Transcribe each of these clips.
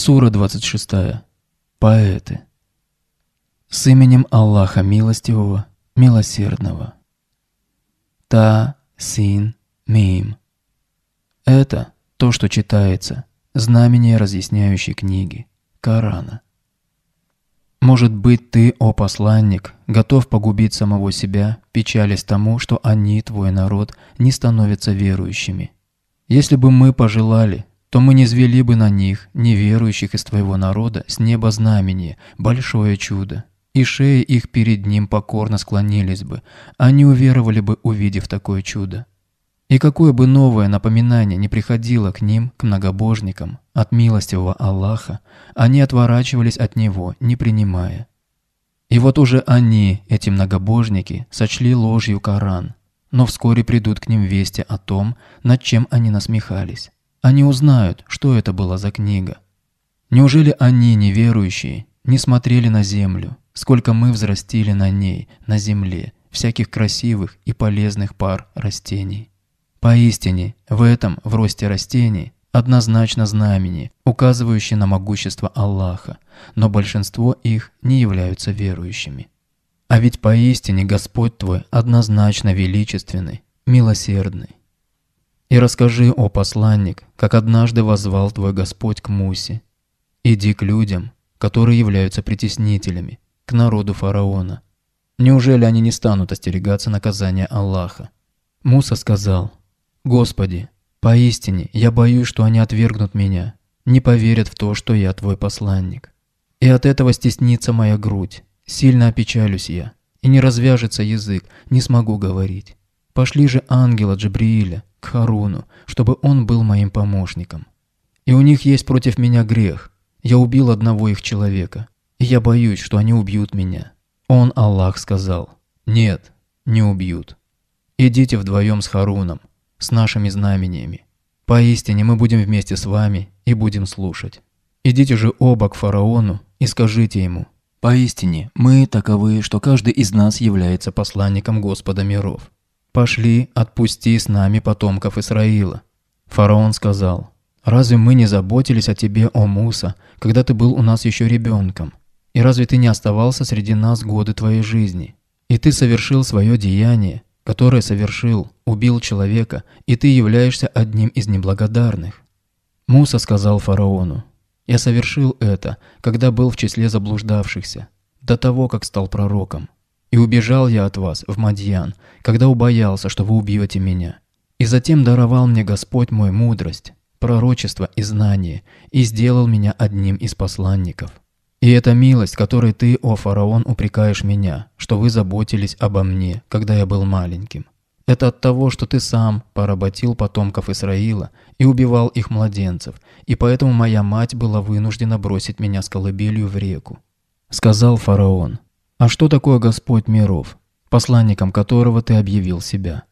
Сура 26. Поэты. С именем Аллаха Милостивого, Милосердного. Та, Син, Мим. Это то, что читается, знамение разъясняющей книги, Корана. Может быть, ты, о посланник, готов погубить самого себя, печалясь тому, что они, твой народ, не становятся верующими. Если бы мы пожелали, то мы не звели бы на них, неверующих из твоего народа, с неба знамение, большое чудо. И шеи их перед ним покорно склонились бы, они а уверовали бы, увидев такое чудо. И какое бы новое напоминание не приходило к ним, к многобожникам, от милостивого Аллаха, они отворачивались от него, не принимая. И вот уже они, эти многобожники, сочли ложью Коран, но вскоре придут к ним вести о том, над чем они насмехались. Они узнают, что это была за книга. Неужели они, неверующие, не смотрели на землю, сколько мы взрастили на ней, на земле, всяких красивых и полезных пар растений? Поистине, в этом, в росте растений, однозначно знамени, указывающие на могущество Аллаха, но большинство их не являются верующими. А ведь поистине Господь твой однозначно величественный, милосердный. И расскажи, о посланник, как однажды возвал твой Господь к Мусе. Иди к людям, которые являются притеснителями, к народу фараона. Неужели они не станут остерегаться наказания Аллаха? Муса сказал, «Господи, поистине я боюсь, что они отвергнут меня, не поверят в то, что я твой посланник. И от этого стеснится моя грудь, сильно опечалюсь я, и не развяжется язык, не смогу говорить. Пошли же ангела Джабрииля, к Харуну, чтобы он был моим помощником. И у них есть против меня грех. Я убил одного их человека. И я боюсь, что они убьют меня. Он, Аллах, сказал, «Нет, не убьют. Идите вдвоем с Харуном, с нашими знамениями. Поистине мы будем вместе с вами и будем слушать. Идите же оба к фараону и скажите ему, «Поистине мы таковы, что каждый из нас является посланником Господа миров». «Пошли, отпусти с нами потомков Исраила». Фараон сказал, «Разве мы не заботились о тебе, о Муса, когда ты был у нас еще ребенком? И разве ты не оставался среди нас годы твоей жизни? И ты совершил свое деяние, которое совершил, убил человека, и ты являешься одним из неблагодарных». Муса сказал фараону, «Я совершил это, когда был в числе заблуждавшихся, до того, как стал пророком. И убежал я от вас в Мадьян, когда убоялся, что вы убьете меня. И затем даровал мне Господь мой мудрость, пророчество и знание, и сделал меня одним из посланников. И эта милость, которой ты, о фараон, упрекаешь меня, что вы заботились обо мне, когда я был маленьким. Это от того, что ты сам поработил потомков Исраила и убивал их младенцев, и поэтому моя мать была вынуждена бросить меня с колыбелью в реку. Сказал фараон, «А что такое Господь миров, посланником которого ты объявил себя?»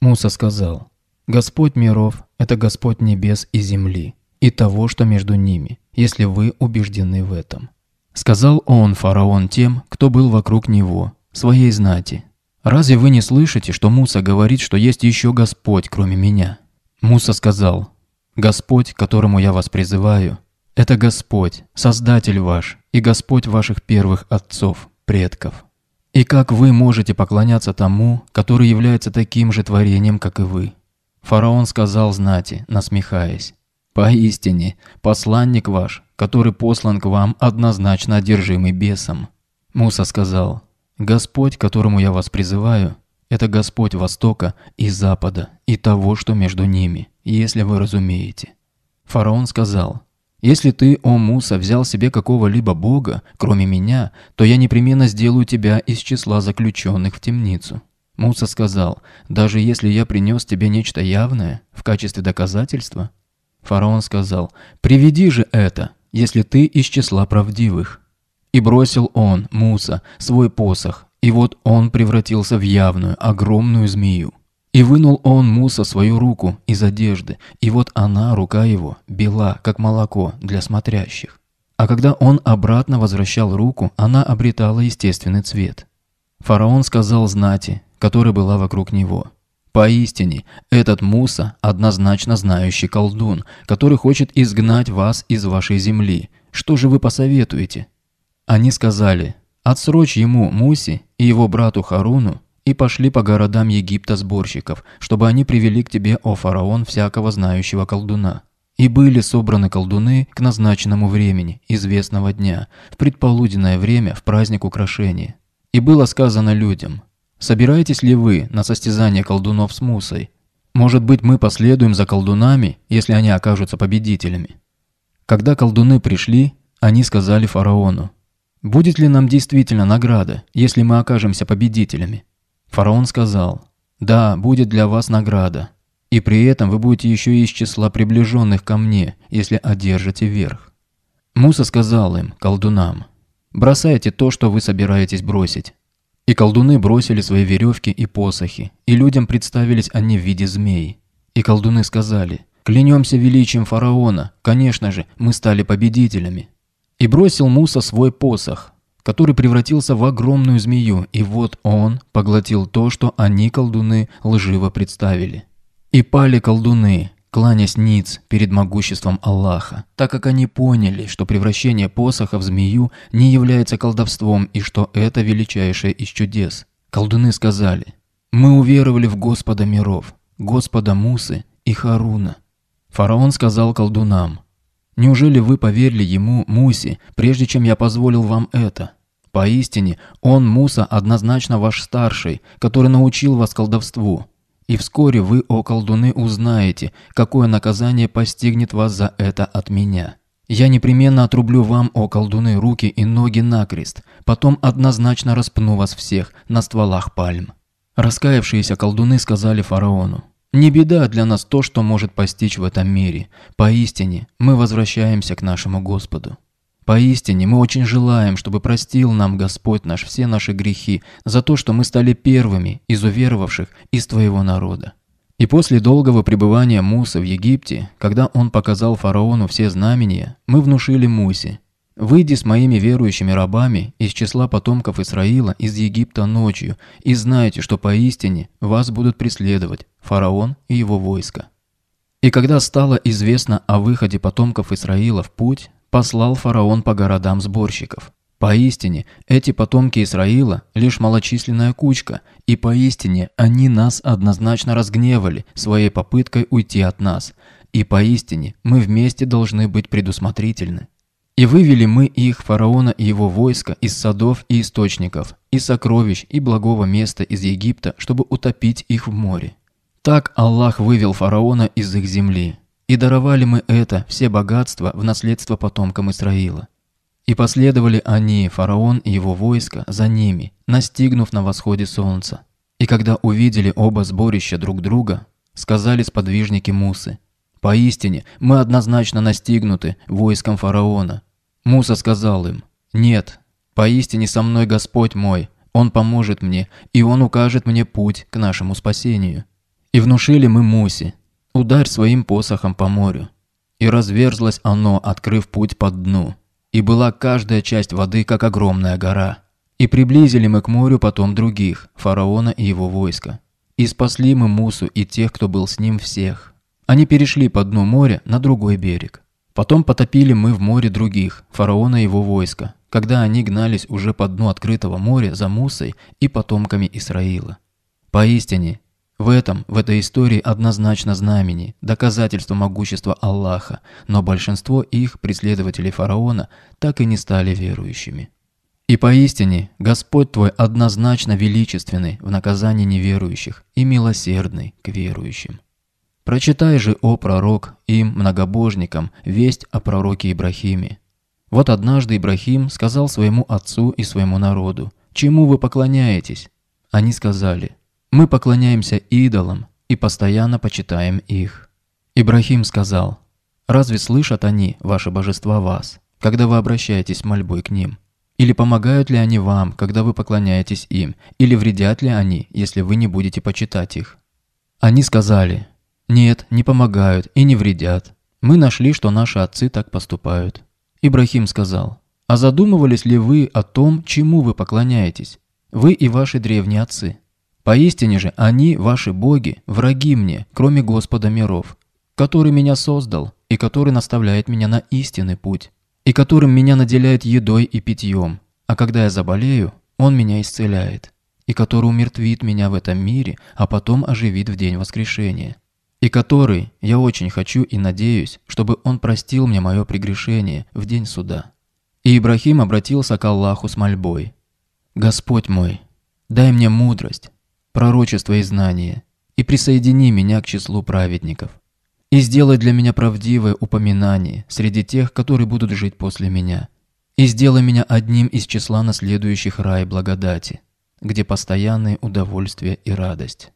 Муса сказал, «Господь миров – это Господь небес и земли, и того, что между ними, если вы убеждены в этом». Сказал он фараон тем, кто был вокруг него, своей знати. «Разве вы не слышите, что Муса говорит, что есть еще Господь, кроме меня?» Муса сказал, «Господь, которому я вас призываю, это Господь, Создатель ваш и Господь ваших первых отцов, предков. И как вы можете поклоняться тому, который является таким же творением, как и вы? Фараон сказал знати, насмехаясь. Поистине, посланник ваш, который послан к вам, однозначно одержимый бесом. Муса сказал, Господь, которому я вас призываю, это Господь Востока и Запада, и того, что между ними, если вы разумеете. Фараон сказал, если ты, о Муса, взял себе какого-либо бога, кроме меня, то я непременно сделаю тебя из числа заключенных в темницу». Муса сказал, «Даже если я принес тебе нечто явное в качестве доказательства?» Фараон сказал, «Приведи же это, если ты из числа правдивых». И бросил он, Муса, свой посох, и вот он превратился в явную, огромную змею. И вынул он Муса свою руку из одежды, и вот она, рука его, бела, как молоко для смотрящих. А когда он обратно возвращал руку, она обретала естественный цвет. Фараон сказал знати, которая была вокруг него. «Поистине, этот Муса – однозначно знающий колдун, который хочет изгнать вас из вашей земли. Что же вы посоветуете?» Они сказали, «Отсрочь ему, Муси, и его брату Харуну и пошли по городам Египта сборщиков, чтобы они привели к тебе, о фараон, всякого знающего колдуна. И были собраны колдуны к назначенному времени, известного дня, в предполуденное время, в праздник украшения. И было сказано людям, «Собираетесь ли вы на состязание колдунов с Мусой? Может быть, мы последуем за колдунами, если они окажутся победителями?» Когда колдуны пришли, они сказали фараону, «Будет ли нам действительно награда, если мы окажемся победителями?» Фараон сказал, «Да, будет для вас награда, и при этом вы будете еще из числа приближенных ко мне, если одержите верх». Муса сказал им, колдунам, «Бросайте то, что вы собираетесь бросить». И колдуны бросили свои веревки и посохи, и людям представились они в виде змей. И колдуны сказали, «Клянемся величием фараона, конечно же, мы стали победителями». И бросил Муса свой посох, который превратился в огромную змею, и вот он поглотил то, что они, колдуны, лживо представили. И пали колдуны, кланясь ниц перед могуществом Аллаха, так как они поняли, что превращение посоха в змею не является колдовством и что это величайшее из чудес. Колдуны сказали, «Мы уверовали в Господа миров, Господа Мусы и Харуна». Фараон сказал колдунам, «Неужели вы поверили ему, Мусе, прежде чем я позволил вам это? Поистине, он, Муса, однозначно ваш старший, который научил вас колдовству. И вскоре вы, о колдуны, узнаете, какое наказание постигнет вас за это от меня. Я непременно отрублю вам, о колдуны, руки и ноги накрест, потом однозначно распну вас всех на стволах пальм». Раскаявшиеся колдуны сказали фараону, «Не беда для нас то, что может постичь в этом мире. Поистине, мы возвращаемся к нашему Господу». Поистине, мы очень желаем, чтобы простил нам Господь наш все наши грехи за то, что мы стали первыми из уверовавших из твоего народа. И после долгого пребывания Муса в Египте, когда он показал фараону все знамения, мы внушили Мусе «Выйди с моими верующими рабами из числа потомков Исраила из Египта ночью, и знайте, что поистине вас будут преследовать фараон и его войско». И когда стало известно о выходе потомков Исраила в путь, послал фараон по городам сборщиков. Поистине, эти потомки Исраила – лишь малочисленная кучка, и поистине они нас однозначно разгневали своей попыткой уйти от нас, и поистине мы вместе должны быть предусмотрительны. И вывели мы их, фараона и его войско, из садов и источников, и сокровищ, и благого места из Египта, чтобы утопить их в море. Так Аллах вывел фараона из их земли. И даровали мы это, все богатства, в наследство потомкам Исраила. И последовали они, фараон и его войско, за ними, настигнув на восходе солнца. И когда увидели оба сборища друг друга, сказали сподвижники Мусы, «Поистине, мы однозначно настигнуты войском фараона». Муса сказал им, «Нет, поистине со мной Господь мой, Он поможет мне, и Он укажет мне путь к нашему спасению». И внушили мы Мусе, Ударь своим посохом по морю. И разверзлось оно, открыв путь по дну. И была каждая часть воды, как огромная гора. И приблизили мы к морю потом других, фараона и его войска. И спасли мы Мусу и тех, кто был с ним всех. Они перешли по дну моря на другой берег. Потом потопили мы в море других, фараона и его войска, когда они гнались уже по дну открытого моря за Мусой и потомками Исраила. Поистине, в этом, в этой истории однозначно знамени, доказательство могущества Аллаха, но большинство их, преследователей фараона, так и не стали верующими. И поистине, Господь твой однозначно величественный в наказании неверующих и милосердный к верующим. Прочитай же, о пророк, им, многобожникам, весть о пророке Ибрахиме. Вот однажды Ибрахим сказал своему отцу и своему народу, «Чему вы поклоняетесь?» Они сказали, мы поклоняемся идолам и постоянно почитаем их. Ибрахим сказал, «Разве слышат они, ваши божества, вас, когда вы обращаетесь мольбой к ним? Или помогают ли они вам, когда вы поклоняетесь им? Или вредят ли они, если вы не будете почитать их?» Они сказали, «Нет, не помогают и не вредят. Мы нашли, что наши отцы так поступают». Ибрахим сказал, «А задумывались ли вы о том, чему вы поклоняетесь? Вы и ваши древние отцы». Поистине же они, ваши боги, враги мне, кроме Господа миров, который меня создал и который наставляет меня на истинный путь, и которым меня наделяет едой и питьем, а когда я заболею, он меня исцеляет, и который умертвит меня в этом мире, а потом оживит в день воскрешения, и который, я очень хочу и надеюсь, чтобы он простил мне мое прегрешение в день суда». И Ибрахим обратился к Аллаху с мольбой. «Господь мой, дай мне мудрость, пророчество и знание, и присоедини меня к числу праведников. И сделай для меня правдивое упоминание среди тех, которые будут жить после меня. И сделай меня одним из числа наследующих рай благодати, где постоянные удовольствие и радость.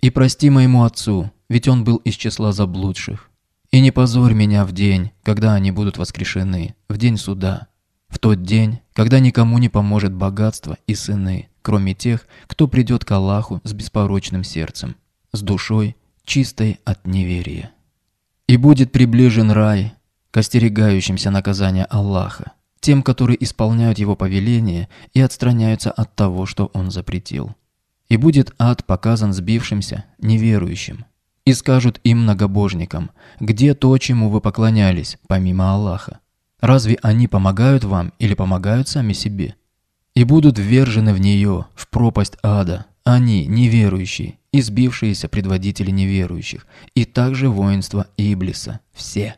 И прости моему отцу, ведь он был из числа заблудших. И не позорь меня в день, когда они будут воскрешены, в день суда, в тот день, когда никому не поможет богатство и сыны, кроме тех, кто придет к Аллаху с беспорочным сердцем, с душой, чистой от неверия. И будет приближен рай к остерегающимся наказания Аллаха, тем, которые исполняют его повеление и отстраняются от того, что он запретил. И будет ад показан сбившимся, неверующим. И скажут им многобожникам, где то, чему вы поклонялись, помимо Аллаха. Разве они помогают вам или помогают сами себе? И будут ввержены в нее, в пропасть ада, они, неверующие, избившиеся предводители неверующих, и также воинство Иблиса, все.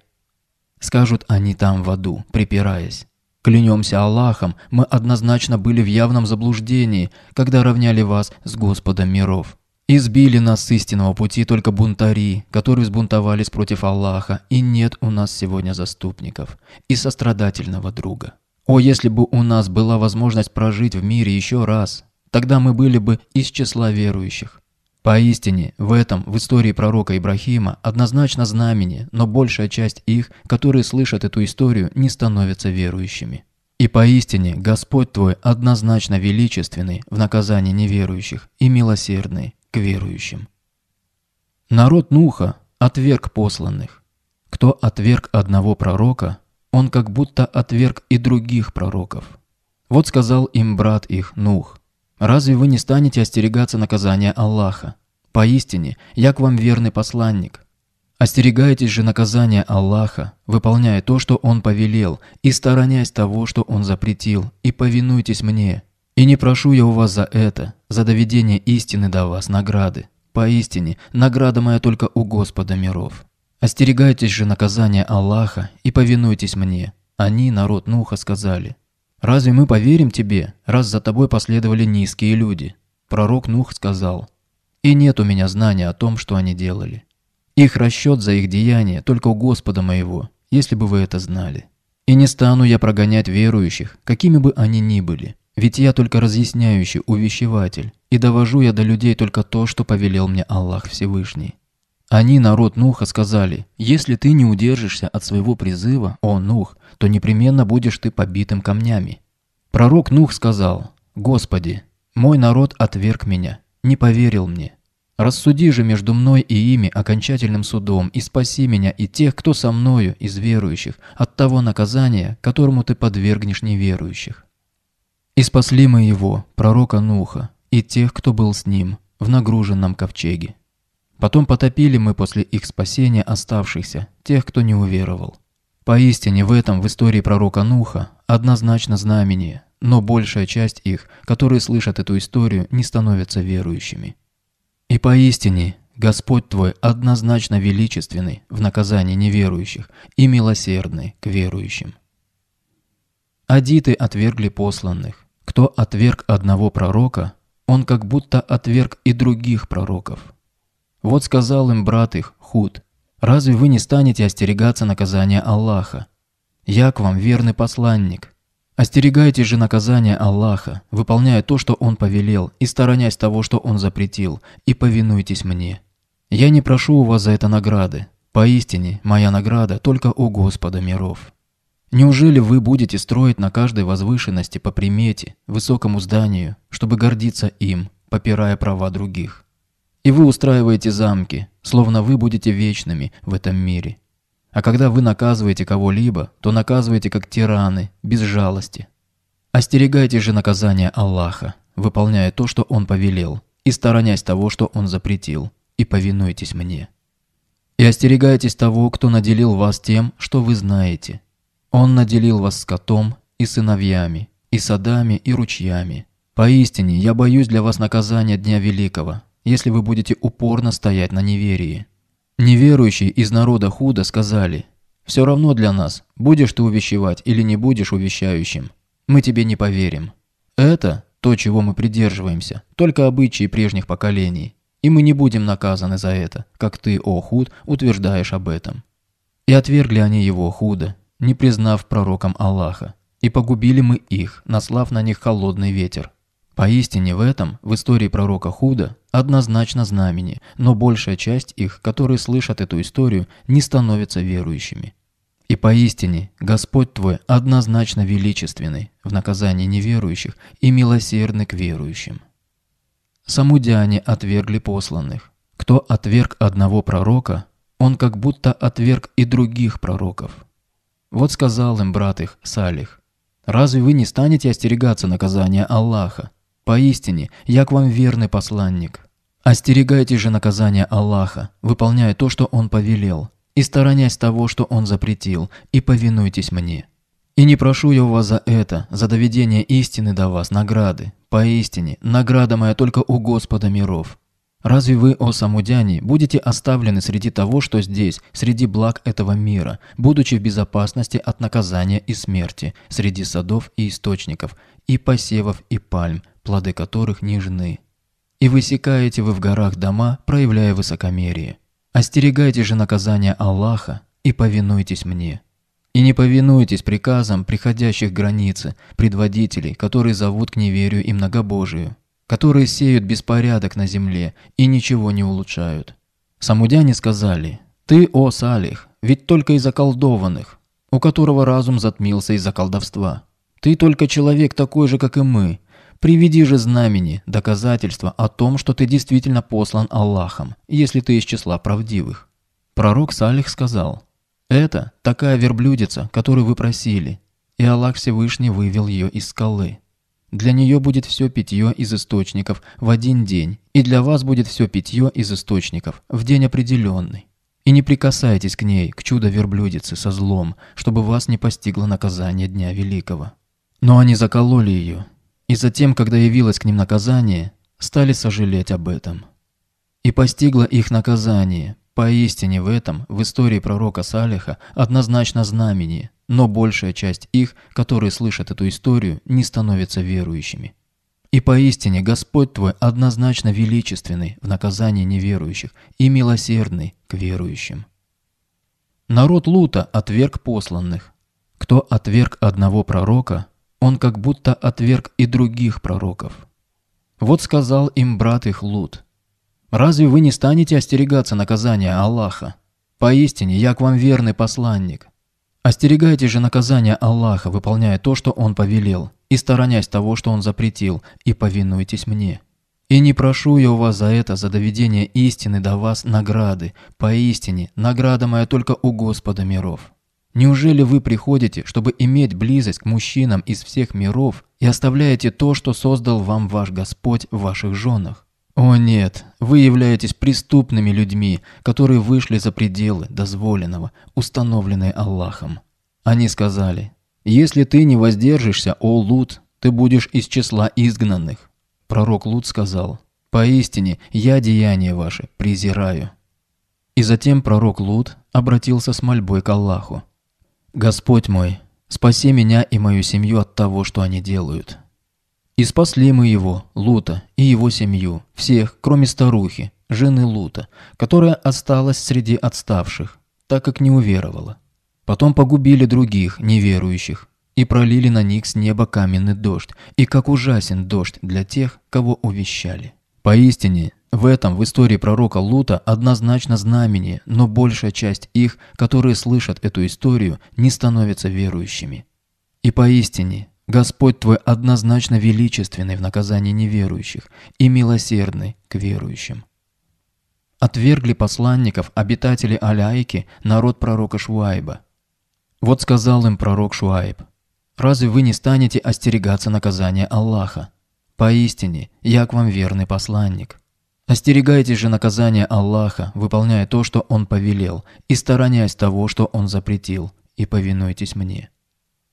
Скажут они там в аду, припираясь. Клянемся Аллахом, мы однозначно были в явном заблуждении, когда равняли вас с Господом миров. Избили нас с истинного пути только бунтари, которые сбунтовались против Аллаха, и нет у нас сегодня заступников и сострадательного друга. О, если бы у нас была возможность прожить в мире еще раз, тогда мы были бы из числа верующих. Поистине, в этом, в истории пророка Ибрахима, однозначно знамение, но большая часть их, которые слышат эту историю, не становятся верующими. И поистине, Господь твой однозначно величественный в наказании неверующих и милосердный, к верующим. Народ Нуха отверг посланных. Кто отверг одного пророка, он как будто отверг и других пророков. Вот сказал им брат их Нух, «Разве вы не станете остерегаться наказания Аллаха? Поистине, я к вам верный посланник. Остерегайтесь же наказания Аллаха, выполняя то, что Он повелел, и сторонясь того, что Он запретил, и повинуйтесь мне, и не прошу я у вас за это, за доведение истины до вас, награды. Поистине, награда моя только у Господа миров. Остерегайтесь же наказания Аллаха и повинуйтесь мне. Они, народ Нуха, сказали, «Разве мы поверим тебе, раз за тобой последовали низкие люди?» Пророк Нух сказал, «И нет у меня знания о том, что они делали. Их расчет за их деяния только у Господа моего, если бы вы это знали. И не стану я прогонять верующих, какими бы они ни были». Ведь я только разъясняющий, увещеватель, и довожу я до людей только то, что повелел мне Аллах Всевышний. Они, народ Нуха, сказали, «Если ты не удержишься от своего призыва, о Нух, то непременно будешь ты побитым камнями». Пророк Нух сказал, «Господи, мой народ отверг меня, не поверил мне. Рассуди же между мной и ими окончательным судом и спаси меня и тех, кто со мною из верующих, от того наказания, которому ты подвергнешь неверующих». И спасли мы его, пророка Нуха, и тех, кто был с ним, в нагруженном ковчеге. Потом потопили мы после их спасения оставшихся, тех, кто не уверовал. Поистине в этом в истории пророка Нуха однозначно знамение, но большая часть их, которые слышат эту историю, не становятся верующими. И поистине Господь твой однозначно величественный в наказании неверующих и милосердный к верующим. Адиты отвергли посланных. Кто отверг одного пророка, он как будто отверг и других пророков. Вот сказал им брат их, Худ, «Разве вы не станете остерегаться наказания Аллаха? Я к вам верный посланник. Остерегайте же наказания Аллаха, выполняя то, что Он повелел, и сторонясь того, что Он запретил, и повинуйтесь мне. Я не прошу у вас за это награды. Поистине, моя награда только у Господа миров». Неужели вы будете строить на каждой возвышенности по примете, высокому зданию, чтобы гордиться им, попирая права других? И вы устраиваете замки, словно вы будете вечными в этом мире. А когда вы наказываете кого-либо, то наказываете как тираны, без жалости. Остерегайте же наказания Аллаха, выполняя то, что Он повелел, и сторонясь того, что Он запретил, и повинуйтесь мне. И остерегайтесь того, кто наделил вас тем, что вы знаете, он наделил вас скотом и сыновьями, и садами, и ручьями. Поистине, я боюсь для вас наказания Дня Великого, если вы будете упорно стоять на неверии». Неверующие из народа худа сказали, «Все равно для нас, будешь ты увещевать или не будешь увещающим, мы тебе не поверим. Это то, чего мы придерживаемся, только обычаи прежних поколений, и мы не будем наказаны за это, как ты, о худ, утверждаешь об этом». И отвергли они его худа не признав пророком Аллаха. И погубили мы их, наслав на них холодный ветер. Поистине в этом, в истории пророка Худа, однозначно знамени, но большая часть их, которые слышат эту историю, не становятся верующими. И поистине Господь твой однозначно величественный в наказании неверующих и милосердный к верующим. Самудяне отвергли посланных. Кто отверг одного пророка, он как будто отверг и других пророков. Вот сказал им брат их, Салих, «Разве вы не станете остерегаться наказания Аллаха? Поистине, я к вам верный посланник. Остерегайтесь же наказания Аллаха, выполняя то, что Он повелел, и сторонясь того, что Он запретил, и повинуйтесь мне. И не прошу я у вас за это, за доведение истины до вас, награды. Поистине, награда моя только у Господа миров. Разве вы, о самудяне, будете оставлены среди того, что здесь, среди благ этого мира, будучи в безопасности от наказания и смерти, среди садов и источников, и посевов и пальм, плоды которых нежны? И высекаете вы в горах дома, проявляя высокомерие. Остерегайте же наказание Аллаха и повинуйтесь мне. И не повинуйтесь приказам приходящих границы, предводителей, которые зовут к неверию и многобожию которые сеют беспорядок на земле и ничего не улучшают. Самудяне сказали, «Ты, о Салих, ведь только из околдованных, у которого разум затмился из-за колдовства. Ты только человек такой же, как и мы. Приведи же знамени, доказательства о том, что ты действительно послан Аллахом, если ты из числа правдивых». Пророк Салих сказал, «Это такая верблюдица, которую вы просили, и Аллах Всевышний вывел ее из скалы». Для нее будет все питье из источников в один день, и для вас будет все питье из источников в день определенный. И не прикасайтесь к ней, к чудо-верблюдице, со злом, чтобы вас не постигло наказание Дня Великого. Но они закололи ее, и затем, когда явилось к ним наказание, стали сожалеть об этом. И постигло их наказание, Поистине в этом, в истории пророка Салиха, однозначно знамение, но большая часть их, которые слышат эту историю, не становятся верующими. И поистине Господь твой однозначно величественный в наказании неверующих и милосердный к верующим. Народ Лута отверг посланных. Кто отверг одного пророка, он как будто отверг и других пророков. Вот сказал им брат их Лут – Разве вы не станете остерегаться наказания Аллаха? Поистине, я к вам верный посланник. Остерегайте же наказания Аллаха, выполняя то, что Он повелел, и сторонясь того, что Он запретил, и повинуйтесь мне. И не прошу я у вас за это, за доведение истины до вас награды. Поистине, награда моя только у Господа миров. Неужели вы приходите, чтобы иметь близость к мужчинам из всех миров и оставляете то, что создал вам ваш Господь в ваших женах? О нет, вы являетесь преступными людьми, которые вышли за пределы дозволенного, установленные Аллахом. Они сказали, если ты не воздержишься, о Лут, ты будешь из числа изгнанных. Пророк Лут сказал, поистине я деяния ваши презираю. И затем пророк Лут обратился с мольбой к Аллаху. «Господь мой, спаси меня и мою семью от того, что они делают». И спасли мы его, Лута, и его семью, всех, кроме старухи, жены Лута, которая осталась среди отставших, так как не уверовала. Потом погубили других, неверующих, и пролили на них с неба каменный дождь, и как ужасен дождь для тех, кого увещали. Поистине, в этом в истории пророка Лута однозначно знамение, но большая часть их, которые слышат эту историю, не становятся верующими. И поистине, Господь твой однозначно величественный в наказании неверующих и милосердный к верующим. Отвергли посланников обитатели Аляйки, народ пророка Шуайба. Вот сказал им пророк Шуайб, «Разве вы не станете остерегаться наказания Аллаха? Поистине, я к вам верный посланник». Остерегайтесь же наказания Аллаха, выполняя то, что Он повелел, и сторонясь того, что Он запретил, и повинуйтесь мне.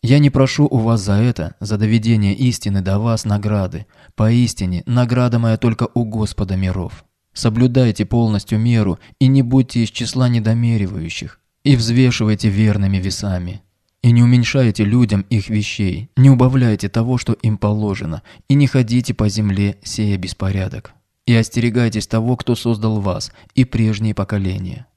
Я не прошу у вас за это, за доведение истины до вас награды. Поистине, награда моя только у Господа миров. Соблюдайте полностью меру и не будьте из числа недомеривающих, и взвешивайте верными весами. И не уменьшайте людям их вещей, не убавляйте того, что им положено, и не ходите по земле, сея беспорядок. И остерегайтесь того, кто создал вас и прежние поколения.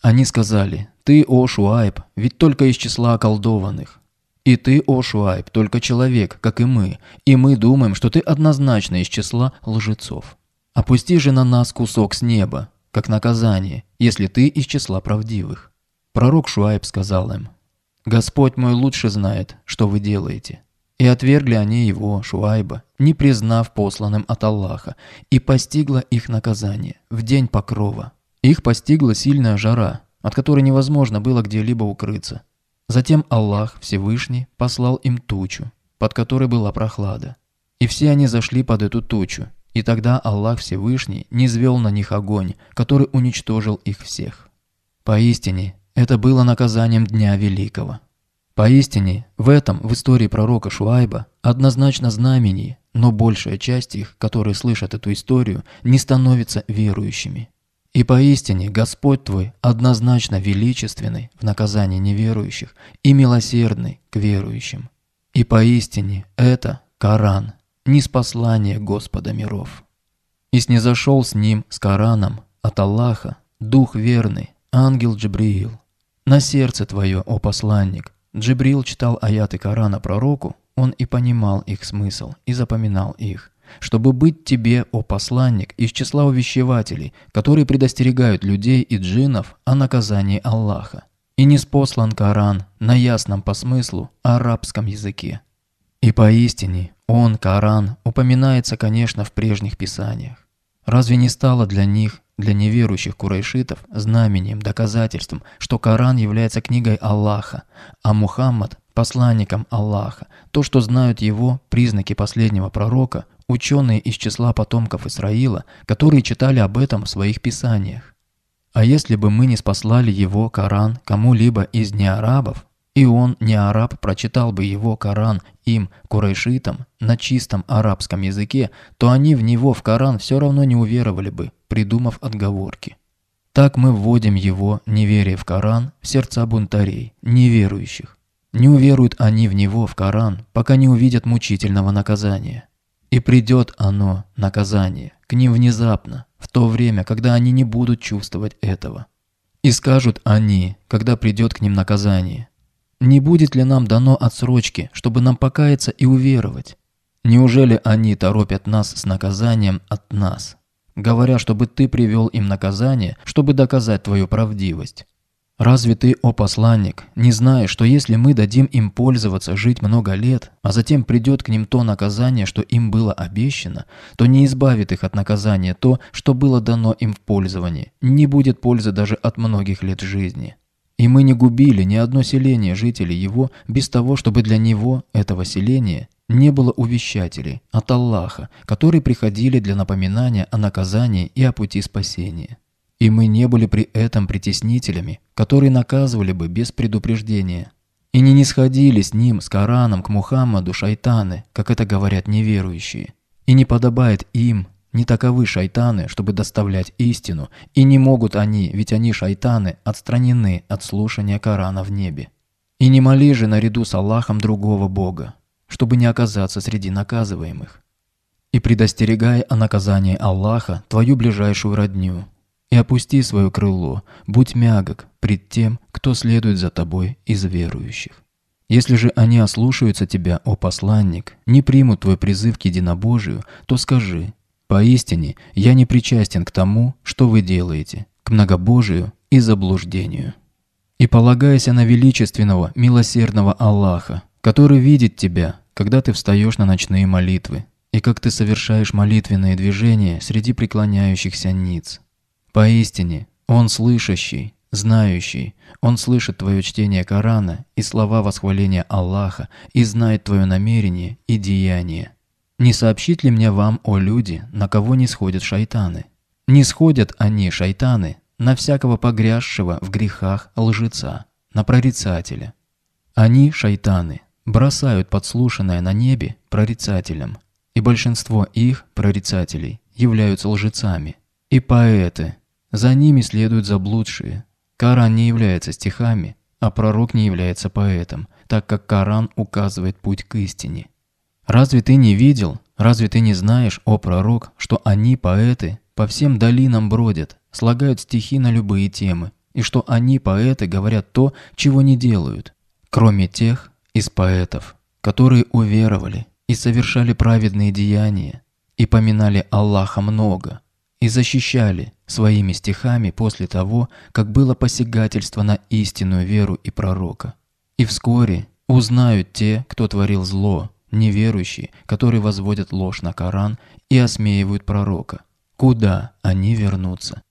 Они сказали, ты, о Шуайб, ведь только из числа околдованных. И ты, Ошуайб, только человек, как и мы, и мы думаем, что ты однозначно из числа лжецов. Опусти же на нас кусок с неба, как наказание, если ты из числа правдивых». Пророк Шуайб сказал им, «Господь мой лучше знает, что вы делаете». И отвергли они его, Шуайба, не признав посланным от Аллаха, и постигло их наказание в день покрова. Их постигла сильная жара, от которой невозможно было где-либо укрыться. Затем Аллах Всевышний послал им тучу, под которой была прохлада. И все они зашли под эту тучу, и тогда Аллах Всевышний не звел на них огонь, который уничтожил их всех. Поистине, это было наказанием Дня Великого. Поистине, в этом, в истории пророка Шуайба, однозначно знамений, но большая часть их, которые слышат эту историю, не становятся верующими. И поистине Господь твой однозначно величественный в наказании неверующих и милосердный к верующим. И поистине это Коран, неспослание Господа миров. И снизошел с ним, с Кораном, от Аллаха, Дух верный, ангел Джибриил. На сердце твое, о посланник! Джибриил читал аяты Корана пророку, он и понимал их смысл, и запоминал их чтобы быть тебе, о посланник, из числа увещевателей, которые предостерегают людей и джинов о наказании Аллаха. И не спослан Коран на ясном по смыслу арабском языке. И поистине он, Коран, упоминается, конечно, в прежних писаниях. Разве не стало для них, для неверующих курайшитов, знамением, доказательством, что Коран является книгой Аллаха, а Мухаммад – посланником Аллаха, то, что знают его, признаки последнего пророка, ученые из числа потомков Исраила, которые читали об этом в своих писаниях. А если бы мы не спаслали его Коран кому-либо из неарабов, и он, не араб, прочитал бы его Коран им, курайшитам, на чистом арабском языке, то они в него, в Коран, все равно не уверовали бы, придумав отговорки. Так мы вводим его, неверие в Коран, в сердца бунтарей, неверующих. Не уверуют они в него, в Коран, пока не увидят мучительного наказания. И придет оно, наказание, к ним внезапно, в то время, когда они не будут чувствовать этого. И скажут они, когда придет к ним наказание. Не будет ли нам дано отсрочки, чтобы нам покаяться и уверовать? Неужели они торопят нас с наказанием от нас, говоря, чтобы ты привел им наказание, чтобы доказать твою правдивость? Разве ты, о посланник, не знаешь, что если мы дадим им пользоваться, жить много лет, а затем придет к ним то наказание, что им было обещано, то не избавит их от наказания то, что было дано им в пользовании, не будет пользы даже от многих лет жизни. И мы не губили ни одно селение жителей его, без того, чтобы для него, этого селения, не было увещателей от Аллаха, которые приходили для напоминания о наказании и о пути спасения. И мы не были при этом притеснителями, которые наказывали бы без предупреждения. И не нисходили с ним, с Кораном, к Мухаммаду шайтаны, как это говорят неверующие. И не подобает им, не таковы шайтаны, чтобы доставлять истину, и не могут они, ведь они, шайтаны, отстранены от слушания Корана в небе. И не моли же наряду с Аллахом другого Бога, чтобы не оказаться среди наказываемых. И предостерегай о наказании Аллаха твою ближайшую родню, и опусти свое крыло, будь мягок пред тем, кто следует за тобой из верующих. Если же они ослушаются тебя, о посланник, не примут твой призыв к единобожию, то скажи, «Поистине я не причастен к тому, что вы делаете, к многобожию и заблуждению». И полагайся на величественного, милосердного Аллаха, который видит тебя, когда ты встаешь на ночные молитвы, и как ты совершаешь молитвенные движения среди преклоняющихся ниц, Поистине, Он слышащий, знающий, Он слышит твое чтение Корана и слова восхваления Аллаха и знает твое намерение и деяние. Не сообщит ли мне вам, о люди, на кого не сходят шайтаны? Не сходят они, шайтаны, на всякого погрязшего в грехах лжеца, на прорицателя. Они, шайтаны, бросают подслушанное на небе прорицателям, и большинство их, прорицателей, являются лжецами. И поэты, за ними следуют заблудшие. Коран не является стихами, а пророк не является поэтом, так как Коран указывает путь к истине. Разве ты не видел, разве ты не знаешь, о пророк, что они, поэты, по всем долинам бродят, слагают стихи на любые темы, и что они, поэты, говорят то, чего не делают, кроме тех из поэтов, которые уверовали и совершали праведные деяния, и поминали Аллаха много, и защищали своими стихами после того, как было посягательство на истинную веру и пророка. И вскоре узнают те, кто творил зло, неверующие, которые возводят ложь на Коран и осмеивают пророка. Куда они вернутся?